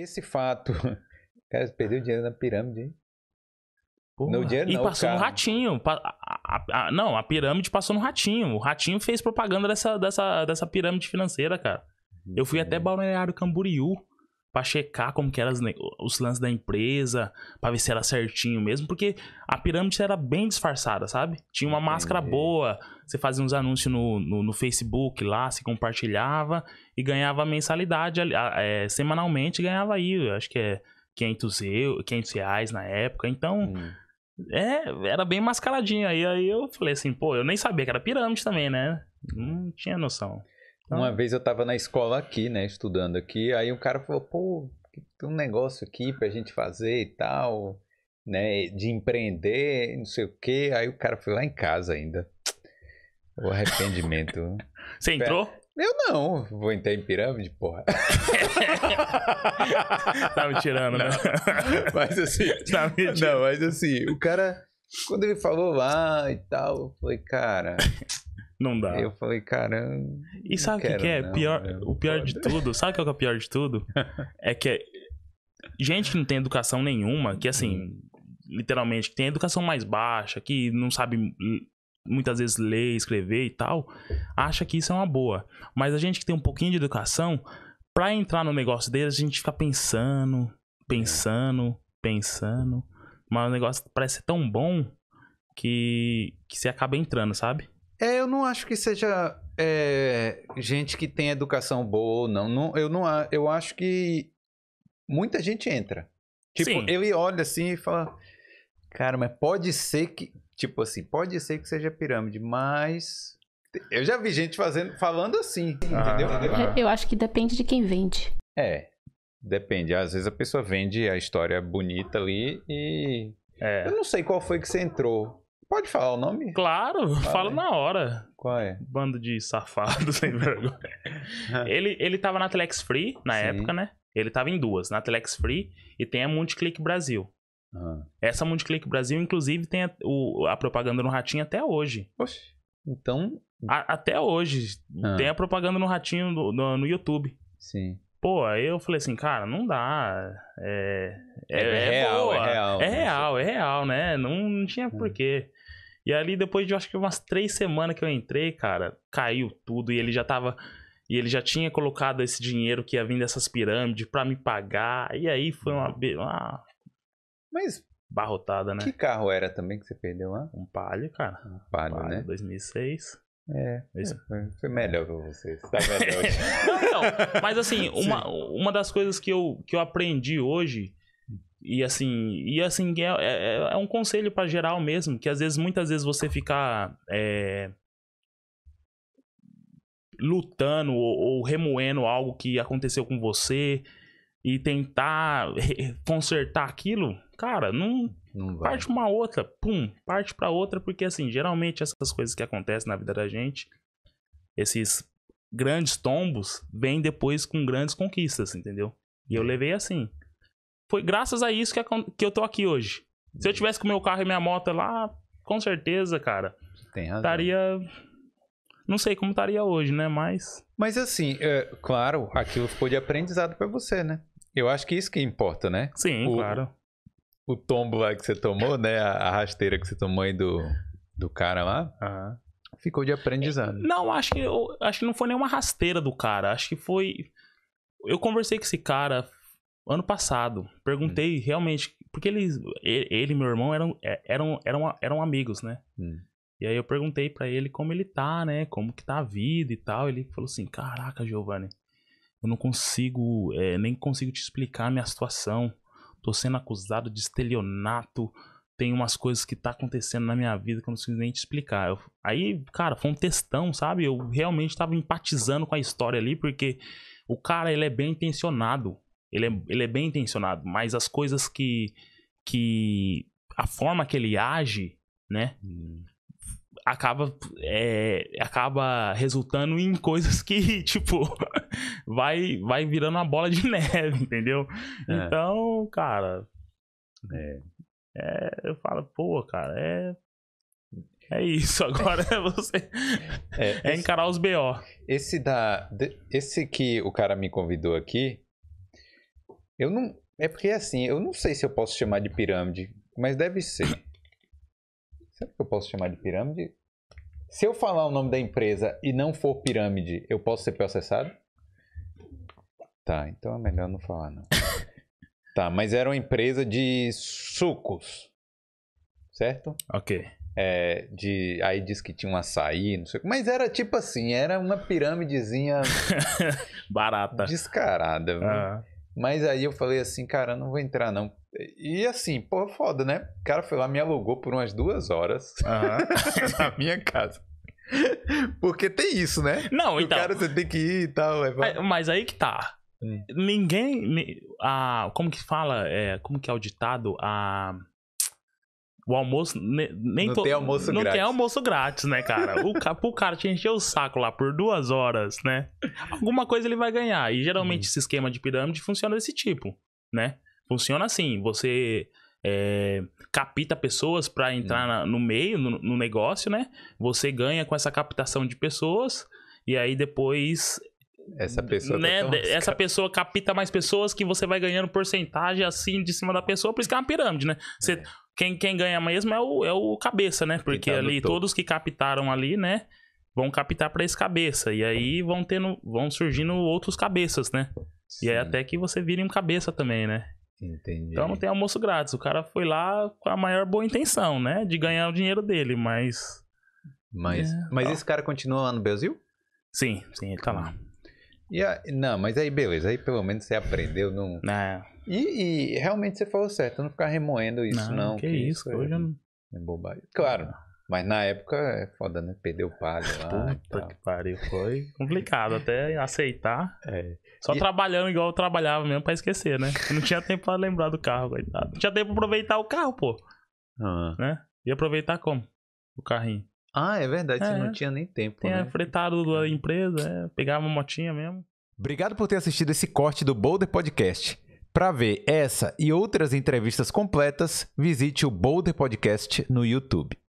esse fato. O cara perdeu dinheiro na pirâmide, hein? No dinheiro, não, e passou no ratinho. A, a, a, não, a pirâmide passou no ratinho. O ratinho fez propaganda dessa, dessa, dessa pirâmide financeira, cara. Eu fui uhum. até Balneário Camboriú para checar como que eram os lances da empresa, para ver se era certinho mesmo, porque a pirâmide era bem disfarçada, sabe? Tinha uma máscara boa, você fazia uns anúncios no, no, no, Facebook lá, se compartilhava e ganhava mensalidade é, semanalmente, ganhava aí, acho que é 500, 500 reais na época, então... Hum. É, era bem mascaradinho. Aí, aí eu falei assim, pô, eu nem sabia que era pirâmide também, né? Não tinha noção. Então... Uma ah. vez eu estava na escola aqui, né, estudando aqui, aí o cara falou, pô, tem um negócio aqui pra gente fazer e tal, né, de empreender, não sei o quê. Aí o cara foi lá em casa ainda. O arrependimento. Você entrou? Eu não, vou entrar em pirâmide, porra. tá me tirando, né? Mas assim, tá me tirando. não, mas assim, o cara, quando ele falou lá e tal, foi, cara, não dá. Eu falei, caramba E sabe o que, que, é? Não, pior, o pior pode. de tudo, sabe o que é o pior de tudo? é que gente que não tem educação nenhuma, que assim, hum. literalmente, que tem educação mais baixa, que não sabe muitas vezes ler, escrever e tal, acha que isso é uma boa. Mas a gente que tem um pouquinho de educação, pra entrar no negócio deles, a gente fica pensando, é. pensando, pensando. Mas o negócio parece ser tão bom que, que você acaba entrando, sabe? É, eu não acho que seja é, gente que tem educação boa ou não. não. Eu não eu acho que muita gente entra. Tipo, Sim. ele olha assim e fala: Cara, mas pode ser que. Tipo assim, pode ser que seja pirâmide, mas. Eu já vi gente fazendo, falando assim, ah, entendeu? Ah, ah. É, eu acho que depende de quem vende. É, depende. Às vezes a pessoa vende a história bonita ali e. É. Eu não sei qual foi que você entrou. Pode falar o nome? Claro, Fala falo na hora. Qual é? Bando de safado sem vergonha. ele, ele tava na Telex Free na Sim. época, né? Ele tava em duas, na Telex Free e tem a Multiclick Brasil. Ah. Essa Multiclick Brasil, inclusive, tem a, o, a propaganda no Ratinho até hoje. Oxe, então... A, até hoje. Ah. Tem a propaganda no Ratinho no, no, no YouTube. Sim pô, aí eu falei assim, cara, não dá. É, é, é, é, é real, é real, né? Não, não tinha porquê. É. E ali, depois de acho que umas três semanas que eu entrei, cara, caiu tudo e ele já tava. E ele já tinha colocado esse dinheiro que ia vir dessas pirâmides para me pagar. E aí foi uma. uma... Mas. Barrotada, né? Que carro era também que você perdeu lá? Um Palio, cara. Um Palio, Palio né? 2006. É, é foi melhor pra vocês. Tá melhor. não, não, mas assim, uma, uma das coisas que eu, que eu aprendi hoje e assim, e assim é, é, é, é um conselho para geral mesmo, que às vezes, muitas vezes você ficar é, lutando ou, ou remoendo algo que aconteceu com você e tentar consertar aquilo, cara, não, não vai. parte uma outra, pum, parte para outra, porque assim, geralmente essas coisas que acontecem na vida da gente, esses grandes tombos vêm depois com grandes conquistas, entendeu? E eu é. levei assim foi graças a isso que, que eu tô aqui hoje. Se eu tivesse com meu carro e minha moto lá, com certeza, cara. Tem razão. Estaria. Não sei como estaria hoje, né? Mas. Mas assim, é, claro, aquilo ficou de aprendizado para você, né? Eu acho que isso que importa, né? Sim, o, claro. O tombo lá que você tomou, né? A, rasteira que você tomou aí do, do cara lá. Aham. Ficou de aprendizado. Não, acho que, eu, acho que não foi nenhuma rasteira do cara. Acho que foi. Eu conversei com esse cara ano passado. Perguntei hum. realmente, porque eles, ele e meu irmão eram, é, eram, eram, eram amigos, né? Hum. E aí eu perguntei para ele como ele tá, né? Como que tá a vida e tal. Ele falou assim: Caraca, Giovanni, eu não consigo, é, nem consigo te explicar a minha situação. Tô sendo acusado de estelionato. Tem umas coisas que tá acontecendo na minha vida que eu não consigo nem te explicar. Eu, aí, cara, foi um testão, sabe? Eu realmente tava empatizando com a história ali, porque o cara, ele é bem intencionado. Ele é, ele é bem intencionado, mas as coisas que. que a forma que ele age, né? Hum. Acaba, é, acaba resultando em coisas que, tipo, vai, vai virando uma bola de neve, entendeu? É. Então, cara. É. é. eu falo, pô, cara, é. É isso, agora é você. É, é, é encarar os BO. Esse da. Esse que o cara me convidou aqui, eu não. É porque assim, eu não sei se eu posso chamar de pirâmide, mas deve ser. Será que eu posso chamar de pirâmide? Se eu falar o nome da empresa e não for pirâmide, eu posso ser processado? Tá, então é melhor não falar, não. tá, mas era uma empresa de sucos. Certo? Ok. É, de, aí diz que tinha um açaí, não sei Mas era tipo assim, era uma pirâmidezinha. Barata. Descarada. Viu? Ah. Mas aí eu falei assim, cara, não vou entrar não. E assim, porra foda, né? O cara foi lá, me alugou por umas duas horas uhum. na minha casa. Porque tem isso, né? Não, o então. O cara você tem que ir e tal. É, é mas aí que tá. Hum. Ninguém. A, como que fala? É, como que é o ditado? A o almoço. nem não to... tem almoço não grátis. Não tem almoço grátis, né, cara? O, ca... pro cara te encher o saco lá por duas horas, né? Alguma coisa ele vai ganhar. E geralmente hum. esse esquema de pirâmide funciona desse tipo, né? Funciona assim: você é, capta pessoas para entrar hum. na, no meio, no, no negócio, né? Você ganha com essa captação de pessoas. E aí depois essa pessoa tá né? tá essa pessoa capta mais pessoas que você vai ganhando porcentagem assim de cima da pessoa por isso que é uma pirâmide né você é quem, quem ganha mesmo é o, é o cabeça, né? Porque tá ali todos que captaram ali, né? Vão captar para esse cabeça. E aí vão tendo. vão surgindo outros cabeças, né? Sim. E aí até que você vire um cabeça também, né? Entendi. Então não tem almoço grátis. O cara foi lá com a maior boa intenção, né? De ganhar o dinheiro dele, mas. Mas, é, mas tá. esse cara continua lá no Brasil? Sim, sim, ele tá lá. E a, não, mas aí beleza, aí pelo menos você aprendeu, não. É. E, e, realmente você falou certo, não ficar remoendo isso, não. não que, que isso, é hoje é, não... é bobagem. Claro, mas na época é foda, né? Perdeu o palho lá. Puta que pariu, foi complicado até aceitar. É. Só e... trabalhando igual eu trabalhava mesmo pra esquecer, né? não tinha tempo pra lembrar do carro, coitado. Não tinha tempo pra aproveitar o carro, pô. Ah. Né? E aproveitar como? O carrinho. Ah, é verdade, é, você não é. tinha nem tempo. Tinha né? fretado da empresa, é, pegava uma motinha mesmo. Obrigado por ter assistido esse corte do Boulder Podcast. Para ver essa e outras entrevistas completas, visite o Boulder Podcast no YouTube.